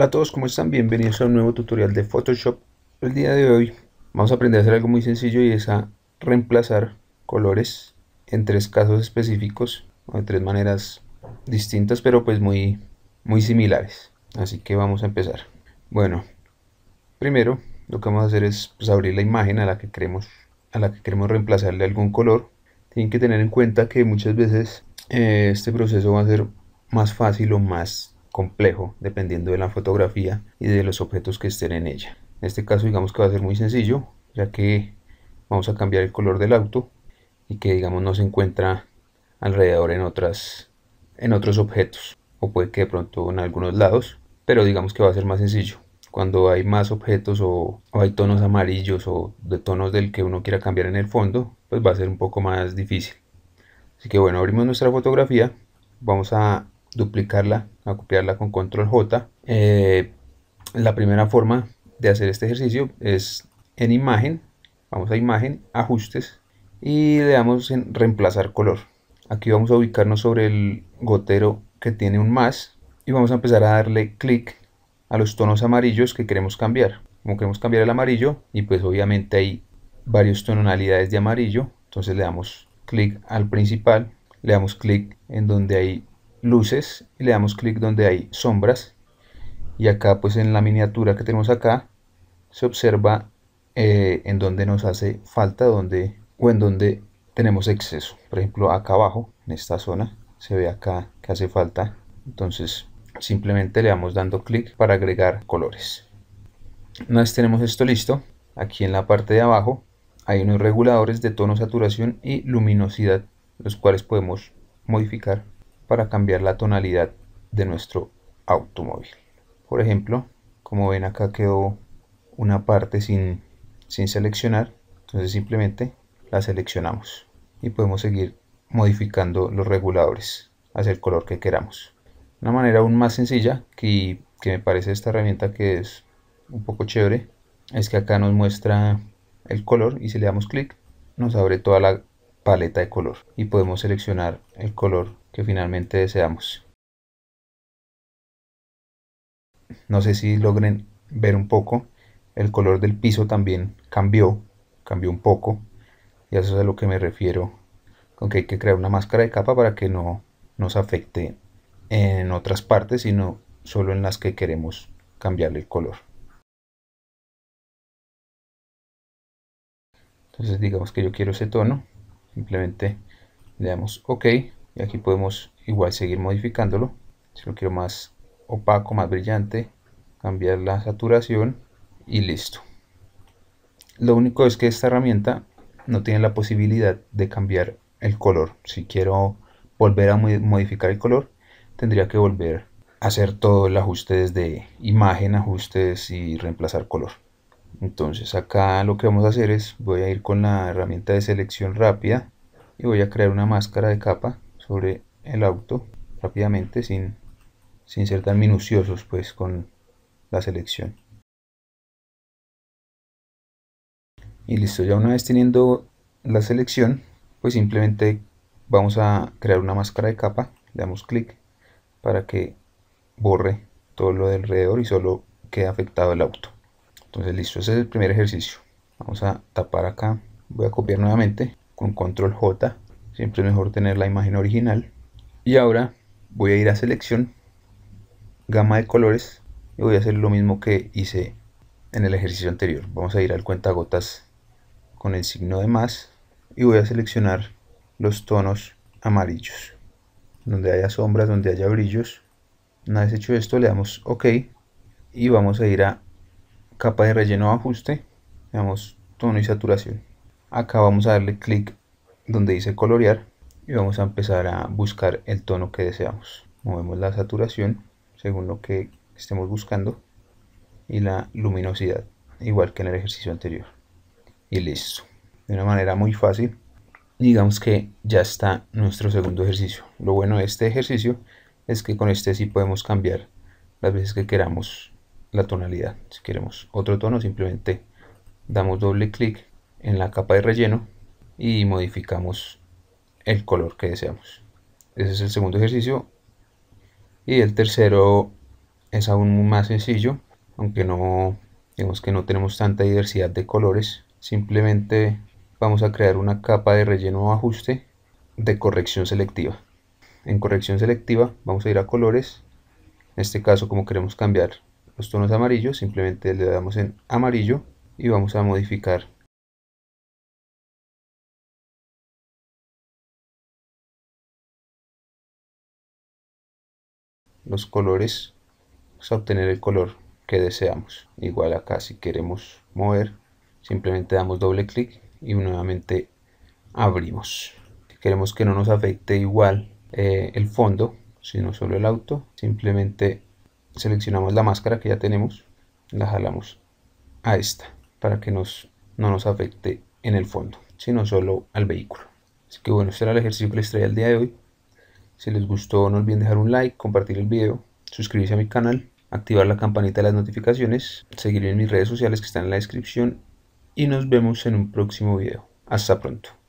Hola a todos, ¿cómo están? Bienvenidos a un nuevo tutorial de Photoshop. El día de hoy vamos a aprender a hacer algo muy sencillo y es a reemplazar colores en tres casos específicos o de tres maneras distintas pero pues muy, muy similares. Así que vamos a empezar. Bueno, primero lo que vamos a hacer es pues, abrir la imagen a la que queremos a la que queremos reemplazarle algún color. Tienen que tener en cuenta que muchas veces eh, este proceso va a ser más fácil o más complejo dependiendo de la fotografía y de los objetos que estén en ella. En este caso digamos que va a ser muy sencillo ya que vamos a cambiar el color del auto y que digamos no se encuentra alrededor en otras en otros objetos o puede que de pronto en algunos lados pero digamos que va a ser más sencillo cuando hay más objetos o, hay tonos amarillos o de tonos del que uno quiera cambiar en el fondo, pues va a ser un poco más difícil. Así que bueno, abrimos nuestra fotografía, vamos a duplicarla a copiarla con control J. Eh, la primera forma de hacer este ejercicio es en imagen, vamos a imagen, ajustes y le damos en reemplazar color. Aquí vamos a ubicarnos sobre el gotero que tiene un más y vamos a empezar a darle clic a los tonos amarillos que queremos cambiar. Como queremos cambiar el amarillo y pues obviamente hay varias tonalidades de amarillo, entonces le damos clic al principal, le damos clic en donde hay luces y le damos clic donde hay sombras y acá pues en la miniatura que tenemos acá se observa eh, en donde nos hace falta donde, o en donde tenemos exceso por ejemplo acá abajo en esta zona se ve acá que hace falta entonces simplemente le damos dando clic para agregar colores una vez tenemos esto listo aquí en la parte de abajo hay unos reguladores de tono saturación y luminosidad los cuales podemos modificar para cambiar la tonalidad de nuestro automóvil. Por ejemplo, como ven acá quedó una parte sin, sin seleccionar, entonces simplemente la seleccionamos y podemos seguir modificando los reguladores hacia el color que queramos. Una manera aún más sencilla que, que me parece esta herramienta que es un poco chévere es que acá nos muestra el color y si le damos clic nos abre toda la paleta de color y podemos seleccionar el color que finalmente deseamos. No sé si logren ver un poco, el color del piso también cambió, cambió un poco y eso es a lo que me refiero con que hay que crear una máscara de capa para que no nos afecte en otras partes sino solo en las que queremos cambiarle el color. Entonces digamos que yo quiero ese tono simplemente le damos ok y aquí podemos igual seguir modificándolo si lo quiero más opaco más brillante cambiar la saturación y listo lo único es que esta herramienta no tiene la posibilidad de cambiar el color si quiero volver a modificar el color tendría que volver a hacer todo el ajuste de imagen ajustes y reemplazar color entonces acá lo que vamos a hacer es, voy a ir con la herramienta de selección rápida y voy a crear una máscara de capa sobre el auto rápidamente sin, ser tan minuciosos pues con la selección. Y listo, ya una vez teniendo la selección, pues simplemente vamos a crear una máscara de capa, le damos clic para que borre todo lo de alrededor y solo quede afectado el auto entonces listo ese es el primer ejercicio vamos a tapar acá voy a copiar nuevamente con control j siempre es mejor tener la imagen original y ahora voy a ir a selección gama de colores y voy a hacer lo mismo que hice en el ejercicio anterior vamos a ir al cuentagotas con el signo de más y voy a seleccionar los tonos amarillos donde haya sombras donde haya brillos una vez hecho esto le damos ok y vamos a ir a capa de relleno ajuste, tono y saturación. Acá vamos a darle clic donde dice colorear y vamos a empezar a buscar el tono que deseamos. Movemos la saturación según lo que estemos buscando y la luminosidad, igual que en el ejercicio anterior. Y listo. De una manera muy fácil, digamos que ya está nuestro segundo ejercicio. Lo bueno de este ejercicio es que con este sí podemos cambiar las veces que queramos la tonalidad. Si queremos otro tono, simplemente damos doble clic en la capa de relleno y modificamos el color que deseamos. Ese es el segundo ejercicio. Y el tercero es aún más sencillo, aunque no digamos que no tenemos tanta diversidad de colores. Simplemente vamos a crear una capa de relleno o ajuste de corrección selectiva. En corrección selectiva vamos a ir a colores. En este caso, como queremos cambiar los tonos amarillos, simplemente le damos en amarillo y vamos a modificar los colores para obtener el color que deseamos. Igual acá si queremos mover, simplemente damos doble clic y nuevamente abrimos. queremos que no nos afecte igual eh, el fondo, sino solo el auto, simplemente seleccionamos la máscara que ya tenemos, la jalamos a esta para que nos, no nos afecte en el fondo, sino solo al vehículo. Así que bueno, este era el ejercicio que les traía el día de hoy. Si les gustó no olviden dejar un like, compartir el video, suscribirse a mi canal, activar la campanita de las notificaciones, seguirme en mis redes sociales que están en la descripción y nos vemos en un próximo video. Hasta pronto.